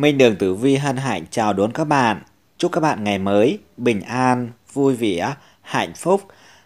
Minh Đường Tử Vi hân hạnh chào đón các bạn. Chúc các bạn ngày mới, bình an, vui vẻ, hạnh phúc,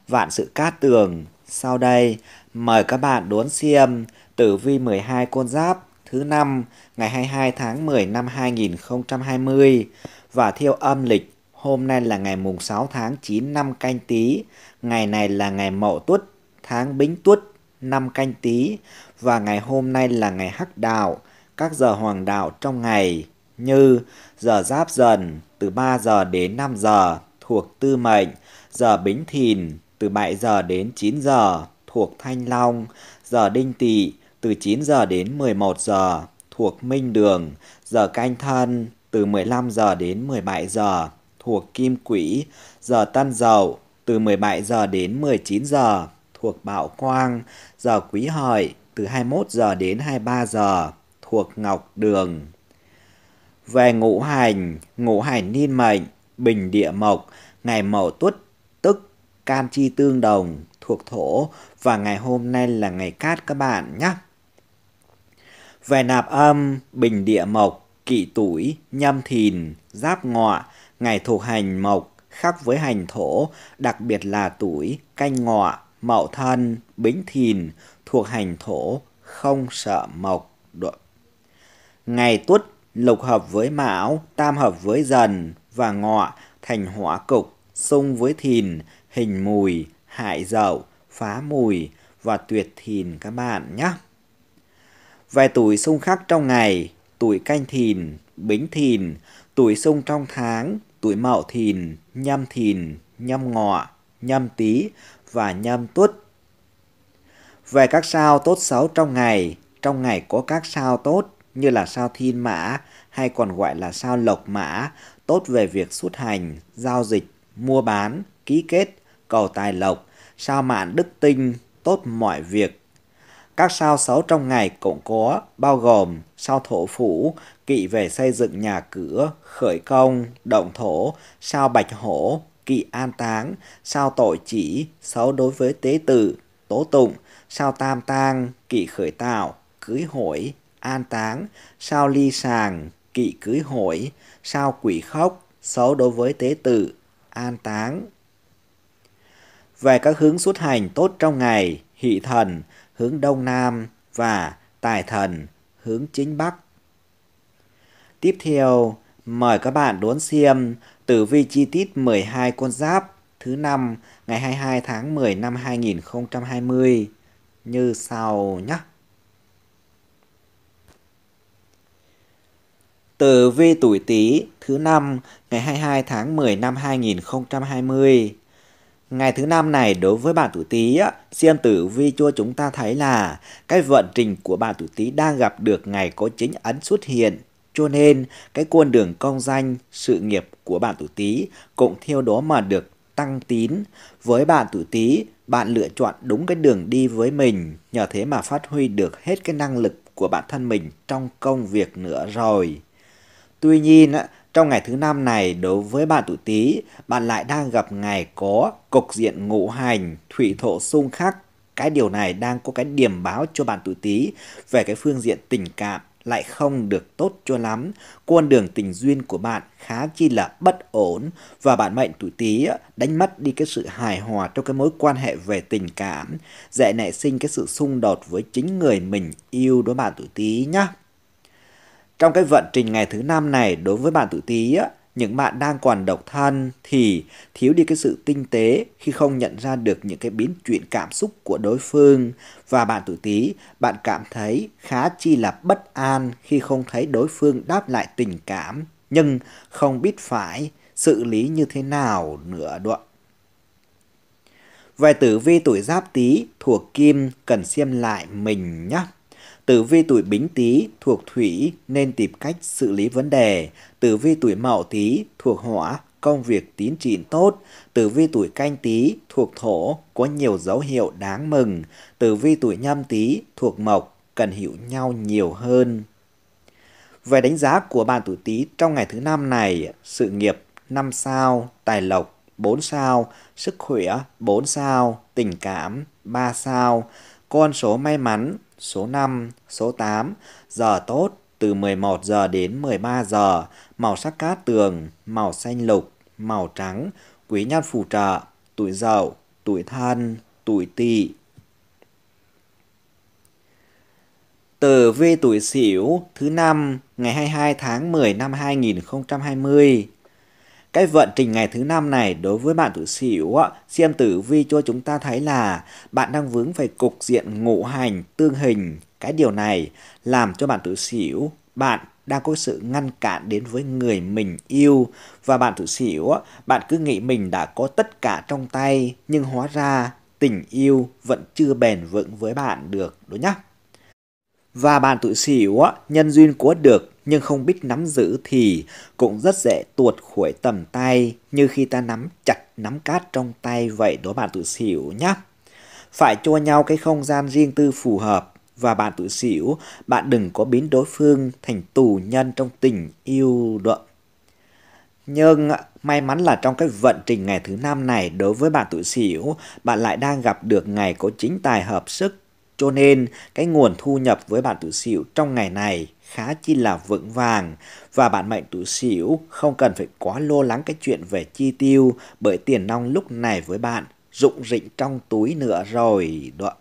vạn sự cát tường. Sau đây, mời các bạn đón xem Tử Vi 12 con giáp thứ năm ngày 22 tháng 10 năm 2020 và theo âm lịch hôm nay là ngày mùng 6 tháng 9 năm canh tí, ngày này là ngày mậu tuất, tháng bính tuất, năm canh tí và ngày hôm nay là ngày hắc đạo các giờ hoàng đạo trong ngày như giờ giáp dần từ 3 giờ đến 5 giờ thuộc tư mệnh, giờ bính thìn từ 7 giờ đến 9 giờ thuộc thanh long, giờ đinh tỵ từ 9 giờ đến 11 giờ thuộc minh đường, giờ canh thân từ 15 giờ đến 17 giờ thuộc kim quỹ, giờ tân dậu từ 17 giờ đến 19 giờ thuộc bạo Quang, giờ Quý Hợi từ 21 giờ đến 23 giờ thuộc Ngọc Đường. Về ngũ hành, ngũ hành niên mệnh, bình địa mộc, ngày mậu tuất tức can chi tương đồng thuộc thổ và ngày hôm nay là ngày cát các bạn nhé. Về nạp âm, bình địa mộc, kỷ tuổi, nhâm thìn, giáp ngọ, ngày thuộc hành mộc, khác với hành thổ, đặc biệt là tuổi, canh ngọ, mậu thân, bính thìn, thuộc hành thổ, không sợ mộc. Đội. Ngày tuất lục hợp với mão, tam hợp với dần và ngọ thành hỏa cục, xung với thìn, hình mùi, hại dậu, phá mùi và tuyệt thìn các bạn nhé. Vài tuổi xung khắc trong ngày, tuổi canh thìn, bính thìn, tuổi xung trong tháng, tuổi mậu thìn, nhâm thìn, nhâm ngọ, nhâm tý và nhâm tuất. Về các sao tốt xấu trong ngày, trong ngày có các sao tốt, như là sao thiên mã hay còn gọi là sao lộc mã, tốt về việc xuất hành, giao dịch, mua bán, ký kết, cầu tài lộc, sao mạn đức tinh, tốt mọi việc. Các sao xấu trong ngày cũng có, bao gồm sao thổ phủ, kỵ về xây dựng nhà cửa, khởi công, động thổ, sao bạch hổ, kỵ an táng, sao tội chỉ, xấu đối với tế tử, tố tụng, sao tam tang, kỵ khởi tạo, cưới hỏi, an táng, sao ly sàng, kỵ cưới hội, sao quỷ khóc, xấu đối với tế tử, an táng. Về các hướng xuất hành tốt trong ngày, hỷ thần, hướng đông nam và tài thần, hướng chính bắc. Tiếp theo, mời các bạn đốn xem tử vi chi tiết 12 con giáp thứ năm ngày 22 tháng 10 năm 2020 như sau nhé. Tử vi tuổi Tý thứ năm ngày 22 tháng 10 năm 2020. Ngày thứ năm này đối với bạn tuổi Tý xem tử vi cho chúng ta thấy là cái vận trình của bạn tuổi Tý đang gặp được ngày có chính ấn xuất hiện. Cho nên cái con đường công danh, sự nghiệp của bạn tuổi Tý cũng theo đó mà được tăng tín. Với bạn tuổi Tý, bạn lựa chọn đúng cái đường đi với mình, nhờ thế mà phát huy được hết cái năng lực của bản thân mình trong công việc nữa rồi. Tuy nhiên, trong ngày thứ năm này đối với bạn tuổi Tý, bạn lại đang gặp ngày có cục diện ngũ hành, thủy thổ xung khắc. Cái điều này đang có cái điểm báo cho bạn tuổi Tý về cái phương diện tình cảm lại không được tốt cho lắm. Con đường tình duyên của bạn khá chi là bất ổn và bạn mệnh tuổi Tý đánh mất đi cái sự hài hòa trong cái mối quan hệ về tình cảm, dễ nảy sinh cái sự xung đột với chính người mình yêu đối bạn tuổi Tý nhá. Trong cái vận trình ngày thứ năm này đối với bạn tuổi tí á, những bạn đang còn độc thân thì thiếu đi cái sự tinh tế khi không nhận ra được những cái biến chuyển cảm xúc của đối phương và bạn tuổi tí bạn cảm thấy khá chi là bất an khi không thấy đối phương đáp lại tình cảm nhưng không biết phải xử lý như thế nào nữa đoạn vài tử vi tuổi giáp tý thuộc kim cần xem lại mình nhé Tử vi tuổi Bính Tý thuộc Thủy nên tìm cách xử lý vấn đề. Tử vi tuổi Mậu Tý thuộc Hỏa, công việc tín trịn tốt. Tử vi tuổi Canh Tý thuộc Thổ, có nhiều dấu hiệu đáng mừng. Tử vi tuổi Nhâm Tý thuộc Mộc, cần hiểu nhau nhiều hơn. Về đánh giá của bạn tuổi Tý trong ngày thứ năm này, sự nghiệp 5 sao, tài lộc 4 sao, sức khỏe 4 sao, tình cảm 3 sao, con số may mắn số 5, số 8, giờ tốt từ 11 giờ đến 13 giờ, màu sắc cát tường, màu xanh lục, màu trắng, quý nhân phù trợ, tuổi dậu, tuổi thân, tuổi tỵ. Tử vi tuổi Sửu thứ năm ngày 22 tháng 10 năm 2020 cái vận trình ngày thứ năm này đối với bạn tuổi Sửu xem tử vi cho chúng ta thấy là bạn đang vướng phải cục diện ngũ hành tương hình. Cái điều này làm cho bạn tuổi Sửu, bạn đang có sự ngăn cản đến với người mình yêu và bạn tuổi Sửu, bạn cứ nghĩ mình đã có tất cả trong tay nhưng hóa ra tình yêu vẫn chưa bền vững với bạn được đúng nhá. Và bạn tuổi Sửu nhân duyên của được nhưng không biết nắm giữ thì cũng rất dễ tuột khỏi tầm tay như khi ta nắm chặt nắm cát trong tay vậy đó bạn tuổi sửu nhé. Phải cho nhau cái không gian riêng tư phù hợp và bạn tuổi sửu bạn đừng có biến đối phương thành tù nhân trong tình yêu đợi. Nhưng may mắn là trong cái vận trình ngày thứ năm này đối với bạn tuổi sửu bạn lại đang gặp được ngày có chính tài hợp sức. Cho nên cái nguồn thu nhập với bạn tuổi sửu trong ngày này khá chi là vững vàng và bạn mệnh tuổi sửu không cần phải quá lo lắng cái chuyện về chi tiêu bởi tiền nong lúc này với bạn rụng rịnh trong túi nữa rồi đoạn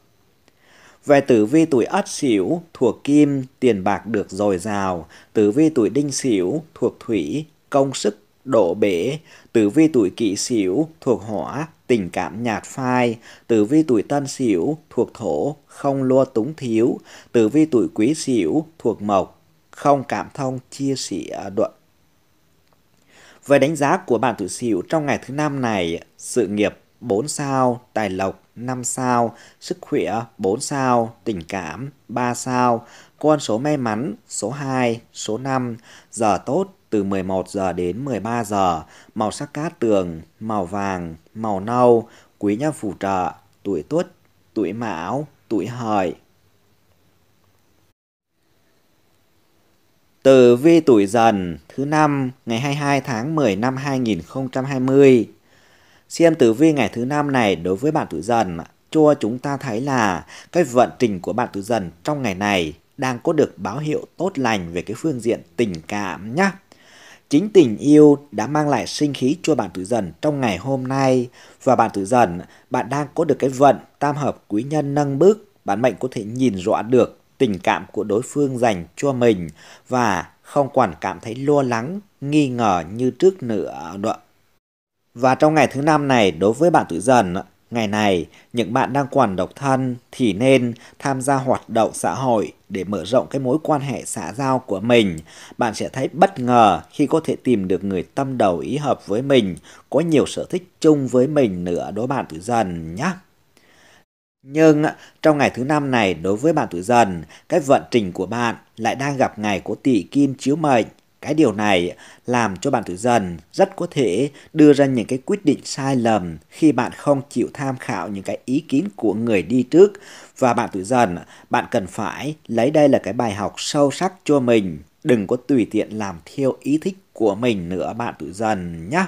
Về tử vi tuổi ất sửu thuộc kim, tiền bạc được dồi dào, tử vi tuổi đinh sửu thuộc thủy, công sức đổ bể, tử vi tuổi kỷ sửu thuộc hỏa, tình cảm nhạt phai, tử vi tuổi tân sửu thuộc thổ, không lo túng thiếu, tử vi tuổi quý sửu thuộc mộc, không cảm thông chia sẻ đoạn à, Về đánh giá của bạn tuổi sửu trong ngày thứ năm này, sự nghiệp 4 sao, tài lộc 5 sao, sức khỏe 4 sao, tình cảm 3 sao, con số may mắn số 2, số 5, giờ tốt từ 11 giờ đến 13 giờ, màu sắc cát tường, màu vàng, màu nâu, quý nhân phù trợ, tuổi tuất, tuổi mão, tuổi hợi, Tử vi tuổi dần thứ năm ngày 22 tháng 10 năm 2020. Xem tử vi ngày thứ năm này đối với bạn tuổi dần cho chúng ta thấy là cái vận trình của bạn tuổi dần trong ngày này đang có được báo hiệu tốt lành về cái phương diện tình cảm nhé. Chính tình yêu đã mang lại sinh khí cho bạn tuổi dần trong ngày hôm nay và bạn tuổi dần bạn đang có được cái vận tam hợp quý nhân nâng bước, bạn mệnh có thể nhìn rõ được tình cảm của đối phương dành cho mình và không còn cảm thấy lo lắng, nghi ngờ như trước nữa. Và trong ngày thứ năm này, đối với bạn tuổi dần, ngày này những bạn đang còn độc thân thì nên tham gia hoạt động xã hội để mở rộng cái mối quan hệ xã giao của mình. Bạn sẽ thấy bất ngờ khi có thể tìm được người tâm đầu ý hợp với mình, có nhiều sở thích chung với mình nữa đối bạn tuổi dần nhé. Nhưng trong ngày thứ năm này đối với bạn tuổi dần, cái vận trình của bạn lại đang gặp ngày của tỷ kim chiếu mệnh. Cái điều này làm cho bạn tuổi dần rất có thể đưa ra những cái quyết định sai lầm khi bạn không chịu tham khảo những cái ý kiến của người đi trước. Và bạn tuổi dần, bạn cần phải lấy đây là cái bài học sâu sắc cho mình. Đừng có tùy tiện làm theo ý thích của mình nữa bạn tuổi dần nhé.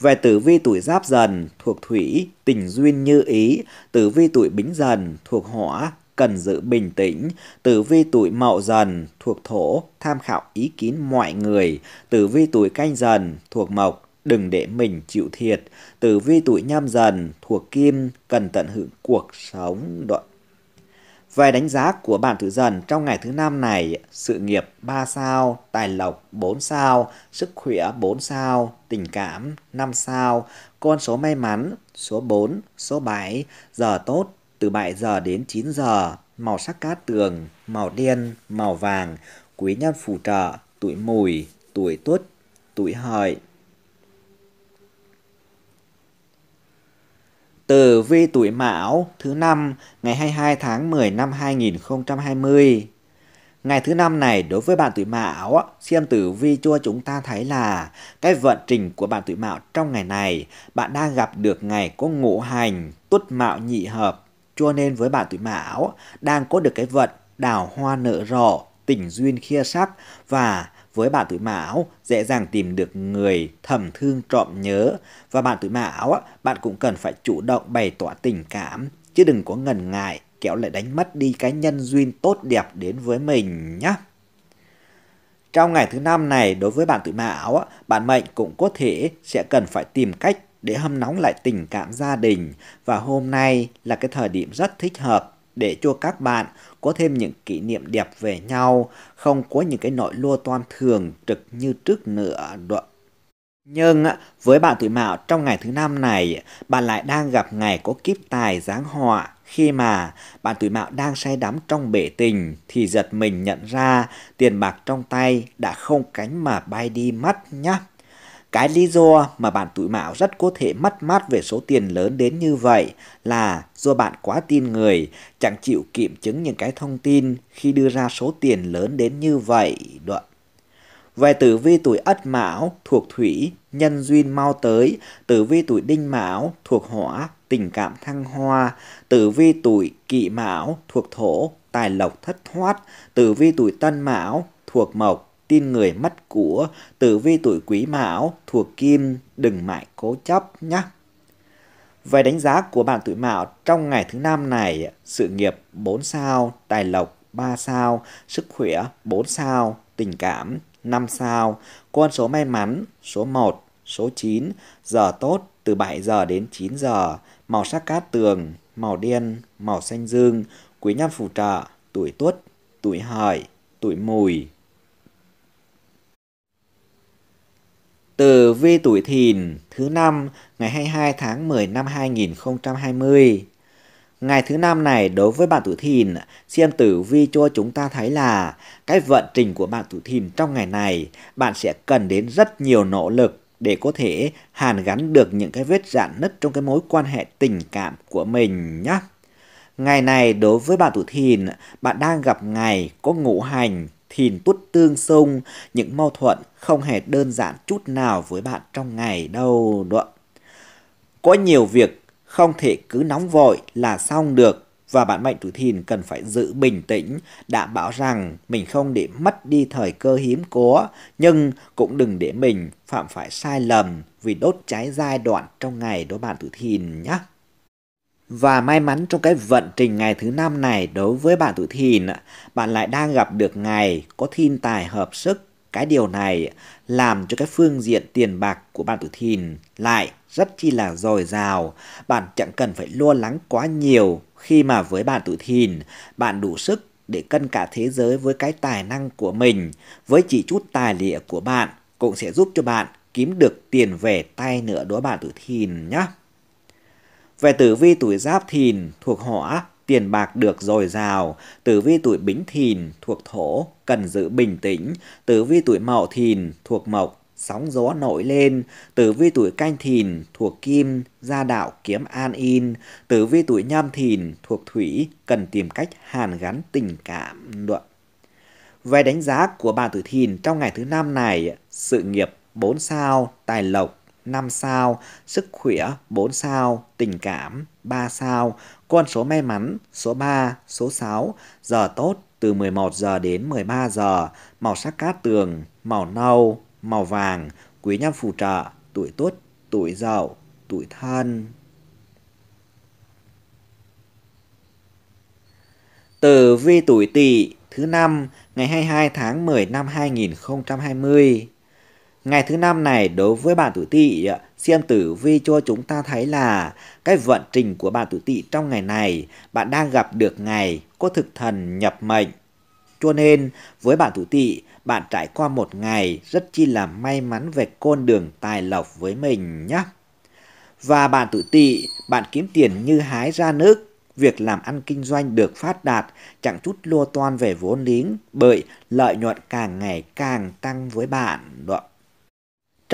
Về tử vi tuổi giáp dần thuộc thủy, tình duyên như ý, tử vi tuổi bính dần thuộc hỏa, cần giữ bình tĩnh, tử vi tuổi mậu dần thuộc thổ, tham khảo ý kiến mọi người, tử vi tuổi canh dần thuộc mộc, đừng để mình chịu thiệt, tử vi tuổi nhâm dần thuộc kim, cần tận hưởng cuộc sống đoạn về đánh giá của bạn tử dần trong ngày thứ năm này, sự nghiệp 3 sao, tài lộc 4 sao, sức khỏe 4 sao, tình cảm 5 sao, con số may mắn số 4, số 7, giờ tốt từ 7 giờ đến 9 giờ, màu sắc cát tường, màu đen, màu vàng, quý nhân phù trợ, tuổi mùi, tuổi tuất, tuổi hợi. Tử vi tuổi Mão thứ năm ngày 22 tháng 10 năm 2020. Ngày thứ năm này đối với bạn tuổi Mão, xem tử vi cho chúng ta thấy là cái vận trình của bạn tuổi Mão trong ngày này, bạn đang gặp được ngày có ngũ hành tuất Mão nhị hợp, cho nên với bạn tuổi Mão đang có được cái vận đào hoa nở rộ, tình duyên khia sắc và với bạn tuổi mão dễ dàng tìm được người thầm thương trộm nhớ và bạn tuổi mão bạn cũng cần phải chủ động bày tỏ tình cảm chứ đừng có ngần ngại kéo lại đánh mất đi cái nhân duyên tốt đẹp đến với mình nhé. Trong ngày thứ năm này đối với bạn tuổi mão, bạn mệnh cũng có thể sẽ cần phải tìm cách để hâm nóng lại tình cảm gia đình và hôm nay là cái thời điểm rất thích hợp để cho các bạn có thêm những kỷ niệm đẹp về nhau, không có những cái nỗi lua toan thường trực như trước nữa. Nhưng với bạn tuổi mạo trong ngày thứ năm này, bạn lại đang gặp ngày có kiếp tài giáng họa. Khi mà bạn tuổi mạo đang say đắm trong bể tình thì giật mình nhận ra tiền bạc trong tay đã không cánh mà bay đi mất nhé. Cái lý do mà bạn tuổi mão rất có thể mất mát về số tiền lớn đến như vậy là do bạn quá tin người, chẳng chịu kiểm chứng những cái thông tin khi đưa ra số tiền lớn đến như vậy. Đoạn. Về tử vi tuổi Ất Mão thuộc Thủy, nhân duyên mau tới, tử vi tuổi Đinh Mão thuộc Hỏa, tình cảm thăng hoa, tử vi tuổi Kỵ Mão thuộc Thổ, tài lộc thất thoát, tử vi tuổi Tân Mão thuộc Mộc, tin người mất của, tử vi tuổi quý mão, thuộc kim, đừng mãi cố chấp nhé. Về đánh giá của bạn tuổi mão trong ngày thứ năm này, sự nghiệp 4 sao, tài lộc 3 sao, sức khỏe 4 sao, tình cảm 5 sao, con số may mắn số 1, số 9, giờ tốt từ 7 giờ đến 9 giờ, màu sắc cát tường, màu đen, màu xanh dương, quý nhân phù trợ, tuổi tuất, tuổi hợi, tuổi mùi. Tử vi tuổi thìn thứ năm ngày 22 tháng 10 năm 2020. Ngày thứ năm này đối với bạn tuổi thìn, xem tử vi cho chúng ta thấy là cái vận trình của bạn tuổi thìn trong ngày này, bạn sẽ cần đến rất nhiều nỗ lực để có thể hàn gắn được những cái vết rạn nứt trong cái mối quan hệ tình cảm của mình nhé. Ngày này đối với bạn tuổi thìn, bạn đang gặp ngày có ngũ hành thìn tuốt tương xung, những mâu thuẫn không hề đơn giản chút nào với bạn trong ngày đâu. Đó. Có nhiều việc không thể cứ nóng vội là xong được và bạn mệnh tuổi thìn cần phải giữ bình tĩnh, đảm bảo rằng mình không để mất đi thời cơ hiếm có, nhưng cũng đừng để mình phạm phải sai lầm vì đốt cháy giai đoạn trong ngày đó bạn tuổi thìn nhé. Và may mắn trong cái vận trình ngày thứ năm này đối với bạn tuổi thìn, bạn lại đang gặp được ngày có thiên tài hợp sức. Cái điều này làm cho cái phương diện tiền bạc của bạn tuổi thìn lại rất chi là dồi dào. Bạn chẳng cần phải lo lắng quá nhiều khi mà với bạn tuổi thìn, bạn đủ sức để cân cả thế giới với cái tài năng của mình, với chỉ chút tài lịa của bạn cũng sẽ giúp cho bạn kiếm được tiền về tay nữa đó bạn tuổi thìn nhé. Về tử vi tuổi giáp thìn thuộc hỏa, tiền bạc được dồi dào, tử vi tuổi bính thìn thuộc thổ, cần giữ bình tĩnh, tử vi tuổi mậu thìn thuộc mộc, sóng gió nổi lên, tử vi tuổi canh thìn thuộc kim, gia đạo kiếm an in, tử vi tuổi nhâm thìn thuộc thủy, cần tìm cách hàn gắn tình cảm. Đoạn. Về đánh giá của bà tuổi thìn trong ngày thứ năm này, sự nghiệp 4 sao, tài lộc 5 sao, sức khỏe 4 sao, tình cảm 3 sao, con số may mắn số 3, số 6, giờ tốt từ 11 giờ đến 13 giờ, màu sắc cát tường, màu nâu, màu vàng, quý nhân phù trợ, tuổi tốt, tuổi giàu, tuổi thân. Tử vi tuổi Tỵ thứ năm ngày 22 tháng 10 năm 2020 Ngày thứ năm này đối với bạn tuổi tỵ, xem tử vi cho chúng ta thấy là cái vận trình của bạn tuổi tỵ trong ngày này, bạn đang gặp được ngày có thực thần nhập mệnh. Cho nên với bạn tuổi tỵ, bạn trải qua một ngày rất chi là may mắn về con đường tài lộc với mình nhé. Và bạn tuổi tỵ, bạn kiếm tiền như hái ra nước, việc làm ăn kinh doanh được phát đạt, chẳng chút lo toan về vốn liếng, bởi lợi nhuận càng ngày càng tăng với bạn. Đó.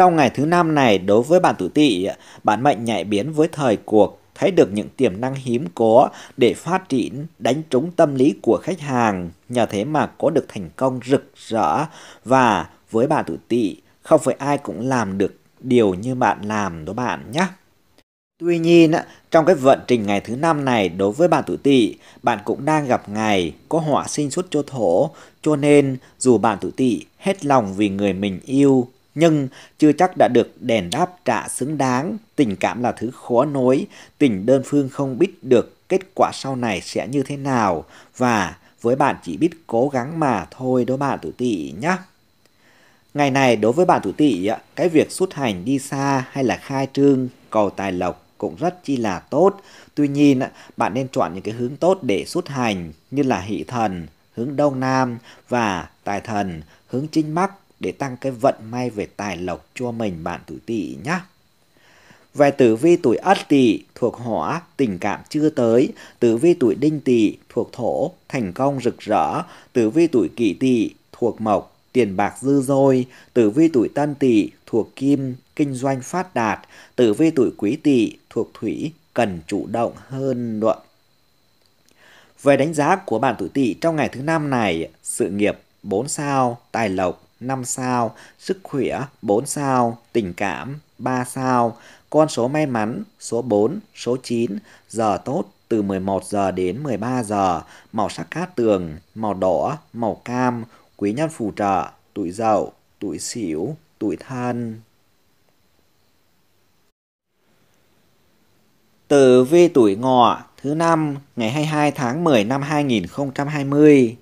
Trong ngày thứ năm này, đối với bạn tử tỵ, bạn mệnh nhạy biến với thời cuộc, thấy được những tiềm năng hiếm có để phát triển đánh trúng tâm lý của khách hàng, nhờ thế mà có được thành công rực rỡ và với bạn tự tỵ không phải ai cũng làm được điều như bạn làm đó bạn nhé. Tuy nhiên, trong cái vận trình ngày thứ năm này đối với bạn tự tỵ, bạn cũng đang gặp ngày có họa sinh xuất cho thổ, cho nên dù bạn tự tỵ hết lòng vì người mình yêu nhưng chưa chắc đã được đền đáp trả xứng đáng. Tình cảm là thứ khó nối, tình đơn phương không biết được kết quả sau này sẽ như thế nào và với bạn chỉ biết cố gắng mà thôi đó bạn tử tỵ nhé. Ngày này đối với bạn tử tỵ, cái việc xuất hành đi xa hay là khai trương, cầu tài lộc cũng rất chi là tốt. Tuy nhiên, bạn nên chọn những cái hướng tốt để xuất hành như là hỷ thần, hướng đông nam và tài thần, hướng chính bắc để tăng cái vận may về tài lộc cho mình bạn tuổi tỵ nhé. Về tử vi tuổi ất tỵ thuộc hỏa, tình cảm chưa tới, tử vi tuổi đinh tỵ thuộc thổ, thành công rực rỡ, tử vi tuổi kỷ tỵ thuộc mộc, tiền bạc dư dôi, tử vi tuổi tân tỵ thuộc kim, kinh doanh phát đạt, tử vi tuổi quý tỵ thuộc thủy, cần chủ động hơn nữa. Về đánh giá của bạn tuổi tỵ trong ngày thứ năm này, sự nghiệp 4 sao, tài lộc 5 sao, sức khỏe 4 sao, tình cảm 3 sao, con số may mắn số 4, số 9, giờ tốt từ 11 giờ đến 13 giờ, màu sắc cát tường, màu đỏ, màu cam, quý nhân phù trợ, tuổi dậu, tuổi sửu, tuổi thân. Tử vi tuổi ngọ thứ năm ngày 22 tháng 10 năm 2020.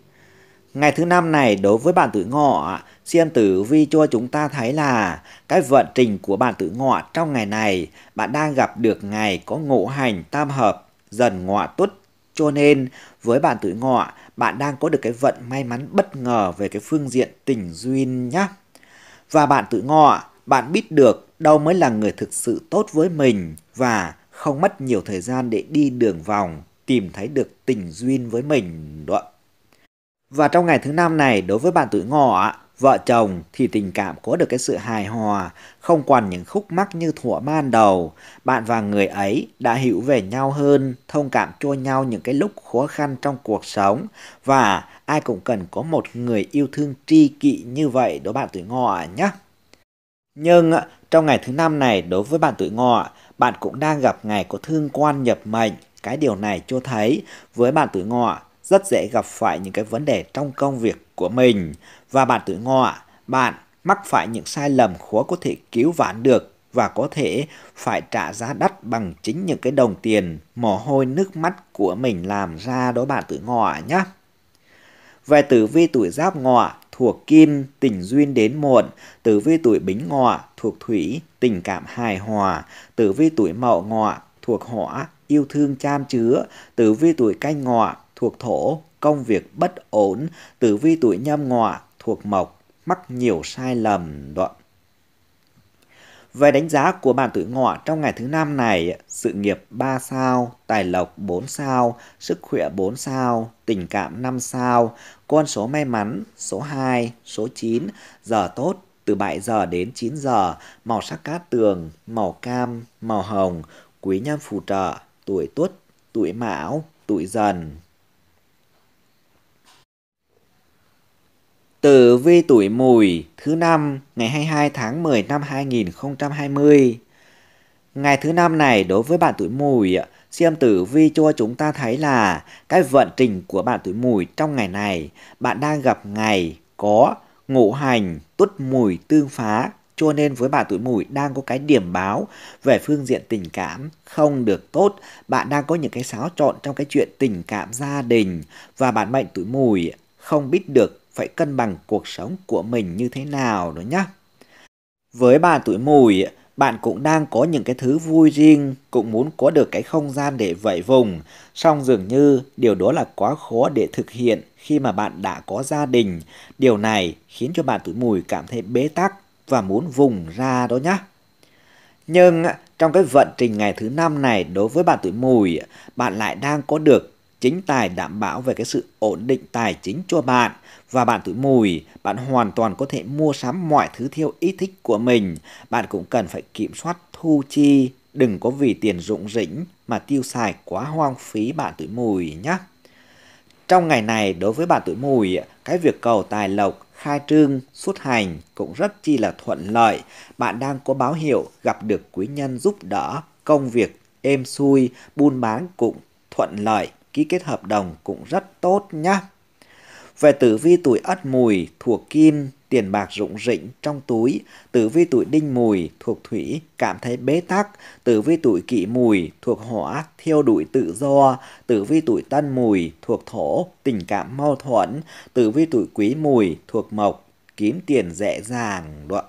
Ngày thứ năm này đối với bạn tuổi ngọ Xem tử vi cho chúng ta thấy là cái vận trình của bạn tử ngọ trong ngày này, bạn đang gặp được ngày có ngũ hành tam hợp dần ngọ tuất. Cho nên với bạn tử ngọ, bạn đang có được cái vận may mắn bất ngờ về cái phương diện tình duyên nhé. Và bạn tử ngọ, bạn biết được đâu mới là người thực sự tốt với mình và không mất nhiều thời gian để đi đường vòng tìm thấy được tình duyên với mình đó. Và trong ngày thứ năm này đối với bạn tuổi ngọ Vợ chồng thì tình cảm có được cái sự hài hòa, không còn những khúc mắc như thuở ban đầu. Bạn và người ấy đã hiểu về nhau hơn, thông cảm cho nhau những cái lúc khó khăn trong cuộc sống. Và ai cũng cần có một người yêu thương tri kỷ như vậy đối bạn tuổi ngọ nhé. Nhưng trong ngày thứ năm này đối với bạn tuổi ngọ, bạn cũng đang gặp ngày có thương quan nhập mệnh. Cái điều này cho thấy với bạn tuổi ngọ rất dễ gặp phải những cái vấn đề trong công việc của mình và bạn tuổi ngọ, bạn mắc phải những sai lầm khó có thể cứu vãn được và có thể phải trả giá đắt bằng chính những cái đồng tiền mồ hôi nước mắt của mình làm ra đó bạn tuổi ngọ nhé. Về tử vi tuổi giáp ngọ thuộc kim, tình duyên đến muộn, tử vi tuổi bính ngọ thuộc thủy, tình cảm hài hòa, tử vi tuổi mậu ngọ thuộc hỏa, yêu thương cham chứa, tử vi tuổi canh ngọ thuộc thổ, công việc bất ổn, tử vi tuổi nhâm ngọ, thuộc mộc, mắc nhiều sai lầm đoạn. Về đánh giá của bạn tuổi ngọ trong ngày thứ năm này, sự nghiệp 3 sao, tài lộc 4 sao, sức khỏe 4 sao, tình cảm 5 sao, con số may mắn số 2, số 9, giờ tốt từ 7 giờ đến 9 giờ, màu sắc cát tường, màu cam, màu hồng, quý nhân phù trợ, tuổi tuất, tuổi mão, tuổi dần, Tử vi tuổi mùi thứ năm ngày 22 tháng 10 năm 2020. Ngày thứ năm này đối với bạn tuổi mùi, xem tử vi cho chúng ta thấy là cái vận trình của bạn tuổi mùi trong ngày này, bạn đang gặp ngày có ngũ hành tuất mùi tương phá cho nên với bạn tuổi mùi đang có cái điểm báo về phương diện tình cảm không được tốt bạn đang có những cái xáo trộn trong cái chuyện tình cảm gia đình và bạn mệnh tuổi mùi không biết được phải cân bằng cuộc sống của mình như thế nào đó nhá. Với bạn tuổi mùi, bạn cũng đang có những cái thứ vui riêng, cũng muốn có được cái không gian để vẫy vùng. Song dường như điều đó là quá khó để thực hiện khi mà bạn đã có gia đình. Điều này khiến cho bạn tuổi mùi cảm thấy bế tắc và muốn vùng ra đó nhá. Nhưng trong cái vận trình ngày thứ năm này đối với bạn tuổi mùi, bạn lại đang có được chính tài đảm bảo về cái sự ổn định tài chính cho bạn và bạn tuổi mùi, bạn hoàn toàn có thể mua sắm mọi thứ theo ý thích của mình. Bạn cũng cần phải kiểm soát thu chi, đừng có vì tiền rụng rỉnh mà tiêu xài quá hoang phí bạn tuổi mùi nhé. Trong ngày này đối với bạn tuổi mùi, cái việc cầu tài lộc, khai trương, xuất hành cũng rất chi là thuận lợi. Bạn đang có báo hiệu gặp được quý nhân giúp đỡ, công việc êm xuôi, buôn bán cũng thuận lợi ký kết hợp đồng cũng rất tốt nhá. Về tử vi tuổi ất mùi thuộc kim, tiền bạc rụng rỉnh trong túi, tử vi tuổi đinh mùi thuộc thủy, cảm thấy bế tắc, tử vi tuổi kỵ mùi thuộc hỏa, thiêu đuổi tự do, tử vi tuổi tân mùi thuộc thổ, tình cảm mâu thuẫn, tử vi tuổi quý mùi thuộc mộc, kiếm tiền dễ dàng. Đoạn.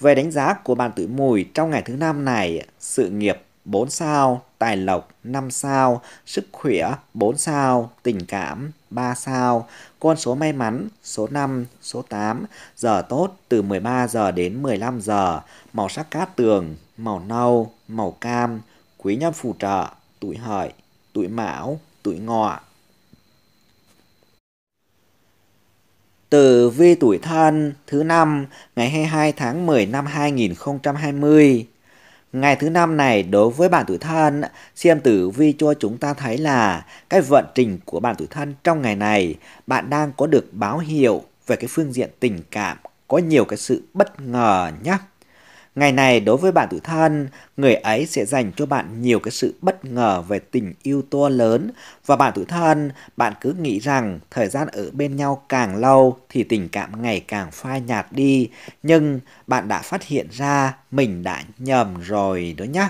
Về đánh giá của bạn tuổi mùi trong ngày thứ năm này, sự nghiệp 4 sao, tài lộc 5 sao, sức khỏe 4 sao, tình cảm 3 sao, con số may mắn số 5, số 8, giờ tốt từ 13 giờ đến 15 giờ, màu sắc cát tường, màu nâu, màu cam, quý nhân phù trợ, tuổi hợi, tuổi mão, tuổi ngọ. Từ vi tuổi thân thứ năm ngày 22 tháng 10 năm 2020 Ngày thứ năm này đối với bản tuổi thân, xem tử vi cho chúng ta thấy là cái vận trình của bản tuổi thân trong ngày này, bạn đang có được báo hiệu về cái phương diện tình cảm, có nhiều cái sự bất ngờ nhé. Ngày này đối với bạn tự thân, người ấy sẽ dành cho bạn nhiều cái sự bất ngờ về tình yêu to lớn và bạn tự thân, bạn cứ nghĩ rằng thời gian ở bên nhau càng lâu thì tình cảm ngày càng phai nhạt đi, nhưng bạn đã phát hiện ra mình đã nhầm rồi đó nhé.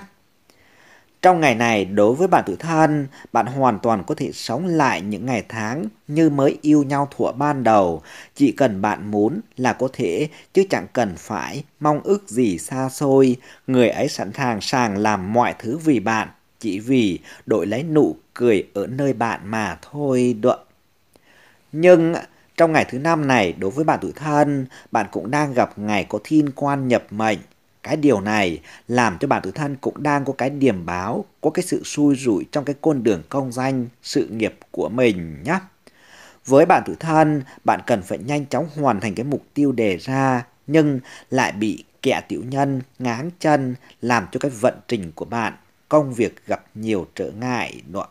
Trong ngày này, đối với bạn tự thân, bạn hoàn toàn có thể sống lại những ngày tháng như mới yêu nhau thuở ban đầu. Chỉ cần bạn muốn là có thể, chứ chẳng cần phải mong ước gì xa xôi. Người ấy sẵn sàng sàng làm mọi thứ vì bạn, chỉ vì đổi lấy nụ cười ở nơi bạn mà thôi đợi. Nhưng trong ngày thứ năm này, đối với bạn tự thân, bạn cũng đang gặp ngày có thiên quan nhập mệnh. Cái điều này làm cho bản tự thân cũng đang có cái điểm báo, có cái sự xui rủi trong cái con đường công danh, sự nghiệp của mình nhé. Với bản tự thân, bạn cần phải nhanh chóng hoàn thành cái mục tiêu đề ra, nhưng lại bị kẻ tiểu nhân ngáng chân làm cho cái vận trình của bạn, công việc gặp nhiều trở ngại nữa.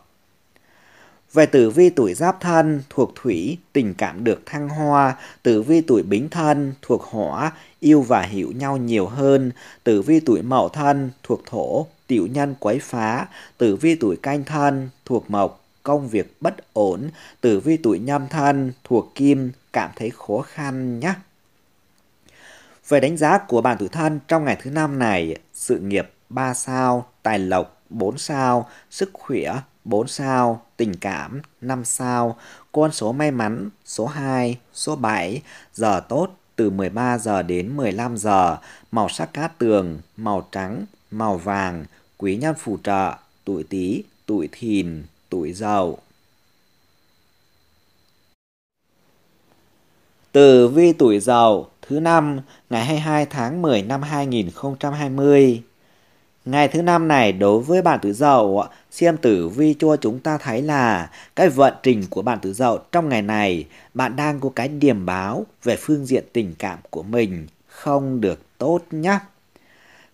Về tử vi tuổi giáp thân thuộc thủy, tình cảm được thăng hoa, tử vi tuổi bính thân thuộc hỏa, yêu và hiểu nhau nhiều hơn, tử vi tuổi mậu thân thuộc thổ, tiểu nhân quấy phá, tử vi tuổi canh thân thuộc mộc, công việc bất ổn, tử vi tuổi nhâm thân thuộc kim, cảm thấy khó khăn nhé. Về đánh giá của bạn tuổi thân trong ngày thứ năm này, sự nghiệp 3 sao, tài lộc 4 sao, sức khỏe 4 sao, tình cảm 5 sao, con số may mắn số 2, số 7, giờ tốt từ 13 giờ đến 15 giờ, màu sắc cát tường, màu trắng, màu vàng, quý nhân phù trợ, tuổi Tý, tuổi Thìn, tuổi Dậu. từ vi tuổi Dậu thứ năm ngày 22 tháng 10 năm 2020. Ngày thứ năm này đối với bạn tuổi dậu, xem tử vi cho chúng ta thấy là cái vận trình của bạn tuổi dậu trong ngày này, bạn đang có cái điểm báo về phương diện tình cảm của mình không được tốt nhé.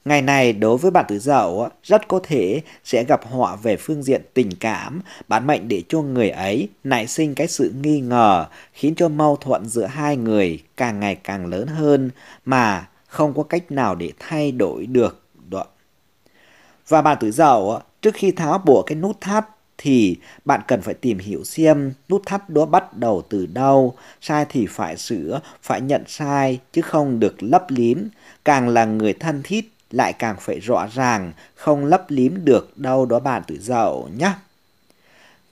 Ngày này đối với bạn tuổi dậu rất có thể sẽ gặp họa về phương diện tình cảm, bản mệnh để cho người ấy nảy sinh cái sự nghi ngờ, khiến cho mâu thuẫn giữa hai người càng ngày càng lớn hơn mà không có cách nào để thay đổi được và bạn tuổi dậu, trước khi tháo bỏ cái nút thắt thì bạn cần phải tìm hiểu xem nút thắt đó bắt đầu từ đâu, sai thì phải sửa, phải nhận sai chứ không được lấp liếm. Càng là người thân thiết lại càng phải rõ ràng, không lấp liếm được đâu đó bạn tuổi dậu nhé.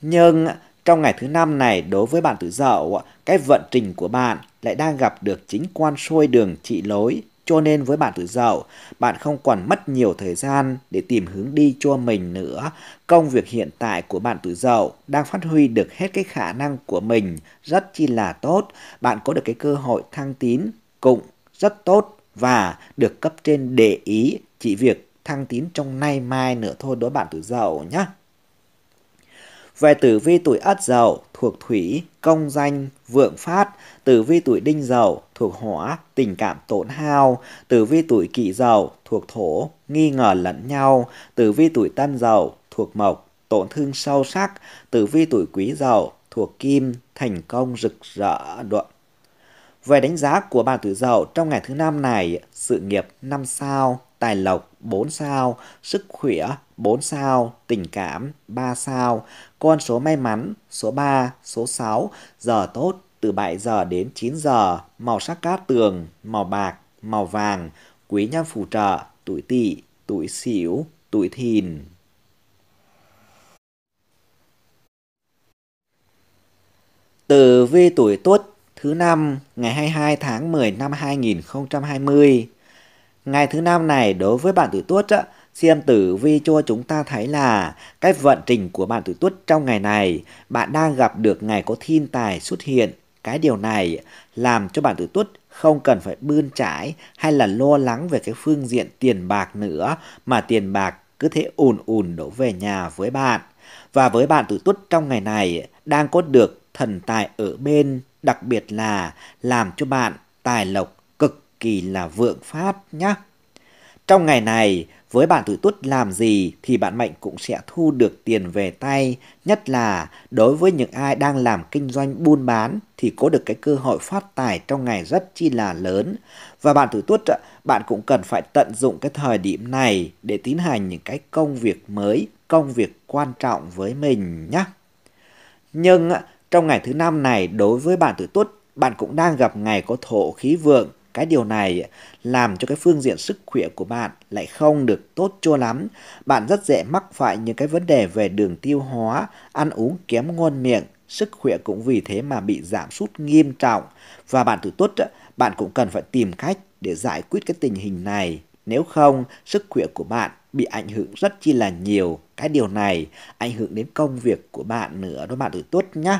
Nhưng trong ngày thứ năm này đối với bạn tuổi dậu, cái vận trình của bạn lại đang gặp được chính quan sôi đường trị lối cho nên với bạn tuổi dậu, bạn không còn mất nhiều thời gian để tìm hướng đi cho mình nữa. Công việc hiện tại của bạn tuổi dậu đang phát huy được hết cái khả năng của mình rất chi là tốt. Bạn có được cái cơ hội thăng tín cũng rất tốt và được cấp trên để ý chỉ việc thăng tín trong nay mai nữa thôi đối bạn tuổi dậu nhé. Về tử vi tuổi ất dậu thuộc thủy công danh, vượng phát, tử vi tuổi đinh dậu thuộc hỏa, tình cảm tổn hao, tử vi tuổi kỷ dậu thuộc thổ, nghi ngờ lẫn nhau, tử vi tuổi tân dậu thuộc mộc, tổn thương sâu sắc, tử vi tuổi quý dậu thuộc kim, thành công rực rỡ đoạn. Về đánh giá của bà tuổi dậu trong ngày thứ năm này, sự nghiệp 5 sao, tài lộc 4 sao, sức khỏe 4 sao, tình cảm 3 sao, con số may mắn số 3, số 6, giờ tốt từ 7 giờ đến 9 giờ, màu sắc cát tường, màu bạc, màu vàng, quý nhân phù trợ, tuổi tỵ, tuổi sửu, tuổi thìn. từ vi tuổi Tuất thứ năm ngày 22 tháng 10 năm 2020. Ngày thứ năm này đối với bạn tuổi Tuất á, Xem tử vi cho chúng ta thấy là cách vận trình của bạn tuổi tuất trong ngày này, bạn đang gặp được ngày có thiên tài xuất hiện. Cái điều này làm cho bạn tuổi tuất không cần phải bươn trải hay là lo lắng về cái phương diện tiền bạc nữa mà tiền bạc cứ thế ùn ùn đổ về nhà với bạn. Và với bạn tuổi tuất trong ngày này đang có được thần tài ở bên, đặc biệt là làm cho bạn tài lộc cực kỳ là vượng phát nhé. Trong ngày này, với bạn tuổi tuất làm gì thì bạn mệnh cũng sẽ thu được tiền về tay, nhất là đối với những ai đang làm kinh doanh buôn bán thì có được cái cơ hội phát tài trong ngày rất chi là lớn. Và bạn tuổi tuất bạn cũng cần phải tận dụng cái thời điểm này để tiến hành những cái công việc mới, công việc quan trọng với mình nhé. Nhưng trong ngày thứ năm này đối với bạn tuổi tuất bạn cũng đang gặp ngày có thổ khí vượng cái điều này làm cho cái phương diện sức khỏe của bạn lại không được tốt cho lắm. Bạn rất dễ mắc phải những cái vấn đề về đường tiêu hóa, ăn uống kém ngon miệng, sức khỏe cũng vì thế mà bị giảm sút nghiêm trọng. Và bạn tử tuất, bạn cũng cần phải tìm cách để giải quyết cái tình hình này. Nếu không, sức khỏe của bạn bị ảnh hưởng rất chi là nhiều. Cái điều này ảnh hưởng đến công việc của bạn nữa đó bạn tử tuất nhé.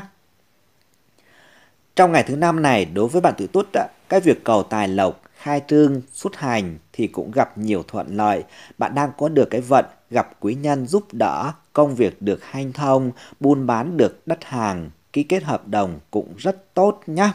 Trong ngày thứ năm này, đối với bạn tử tuất cái việc cầu tài lộc, khai trương, xuất hành thì cũng gặp nhiều thuận lợi. Bạn đang có được cái vận, gặp quý nhân giúp đỡ, công việc được hanh thông, buôn bán được đất hàng, ký kết hợp đồng cũng rất tốt nhé.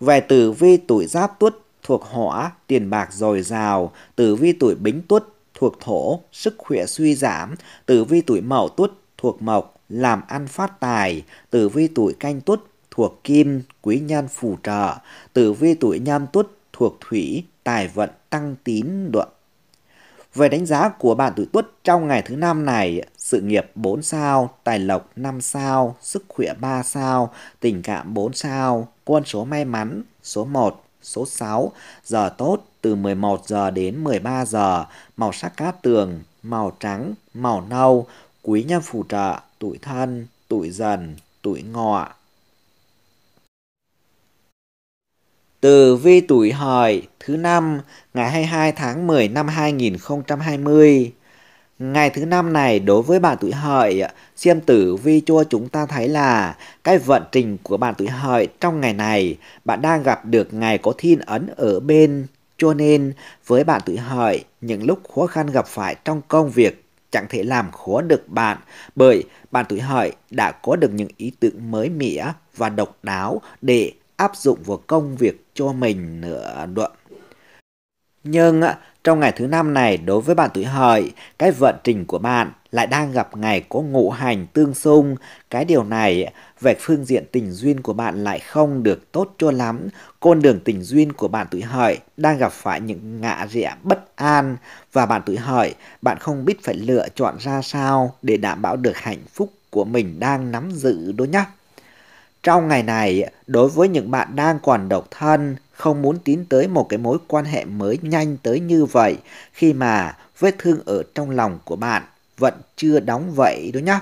Về tử vi tuổi giáp tuất thuộc hỏa, tiền bạc dồi dào, tử vi tuổi bính tuất thuộc thổ, sức khỏe suy giảm, tử vi tuổi mậu tuất thuộc mộc, làm ăn phát tài, tử vi tuổi canh tuất thuộc kim, quý nhân phù trợ, tử vi tuổi nhâm tuất thuộc thủy, tài vận tăng tín luận. Về đánh giá của bạn tuổi tuất trong ngày thứ năm này, sự nghiệp 4 sao, tài lộc 5 sao, sức khỏe 3 sao, tình cảm 4 sao, quân số may mắn số 1, số 6, giờ tốt từ 11 giờ đến 13 giờ, màu sắc cát tường, màu trắng, màu nâu, quý nhân phù trợ, tuổi thân, tuổi dần, tuổi ngọ. Từ vi tuổi hợi thứ năm ngày 22 tháng 10 năm 2020. Ngày thứ năm này đối với bạn tuổi hợi, xem tử vi cho chúng ta thấy là cái vận trình của bạn tuổi hợi trong ngày này, bạn đang gặp được ngày có thiên ấn ở bên. Cho nên với bạn tuổi hợi, những lúc khó khăn gặp phải trong công việc chẳng thể làm khó được bạn bởi bạn tuổi hợi đã có được những ý tưởng mới mẻ và độc đáo để áp dụng vào công việc cho mình nữa được. Nhưng trong ngày thứ năm này đối với bạn tuổi hợi, cái vận trình của bạn lại đang gặp ngày có ngũ hành tương xung. Cái điều này về phương diện tình duyên của bạn lại không được tốt cho lắm. Con đường tình duyên của bạn tuổi hợi đang gặp phải những ngã rẽ bất an và bạn tuổi hợi bạn không biết phải lựa chọn ra sao để đảm bảo được hạnh phúc của mình đang nắm giữ đôi nhá. Trong ngày này, đối với những bạn đang còn độc thân, không muốn tiến tới một cái mối quan hệ mới nhanh tới như vậy khi mà vết thương ở trong lòng của bạn vẫn chưa đóng vậy đó nhá.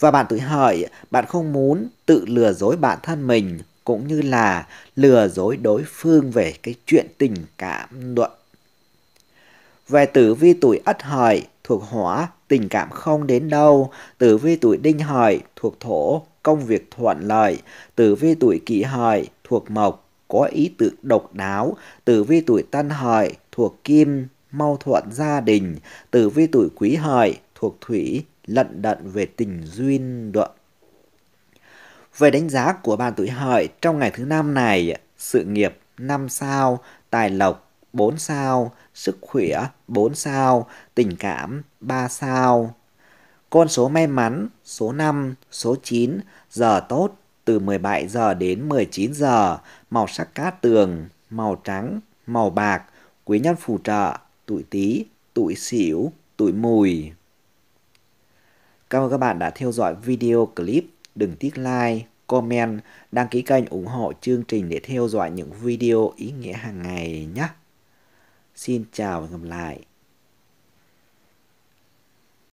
Và bạn tuổi hợi bạn không muốn tự lừa dối bản thân mình cũng như là lừa dối đối phương về cái chuyện tình cảm luận. Về tử vi tuổi ất hợi thuộc hỏa, tình cảm không đến đâu, tử vi tuổi đinh hợi thuộc thổ, công việc thuận lợi, tử vi tuổi kỷ hợi thuộc mộc, có ý tưởng độc đáo, tử vi tuổi tân hợi thuộc kim, mau thuận gia đình, tử vi tuổi quý hợi thuộc thủy, lận đận về tình duyên đoạn. Về đánh giá của bạn tuổi hợi trong ngày thứ năm này, sự nghiệp 5 sao, tài lộc 4 sao, sức khỏe 4 sao, tình cảm 3 sao, con số may mắn, số 5, số 9, giờ tốt từ 17 giờ đến 19 giờ, màu sắc cát tường, màu trắng, màu bạc, quý nhân phù trợ, tuổi Tý, tuổi Sửu, tuổi Mùi. Cảm ơn các bạn đã theo dõi video clip. Đừng tiếc like, comment, đăng ký kênh ủng hộ chương trình để theo dõi những video ý nghĩa hàng ngày nhé. Xin chào và gặp lại.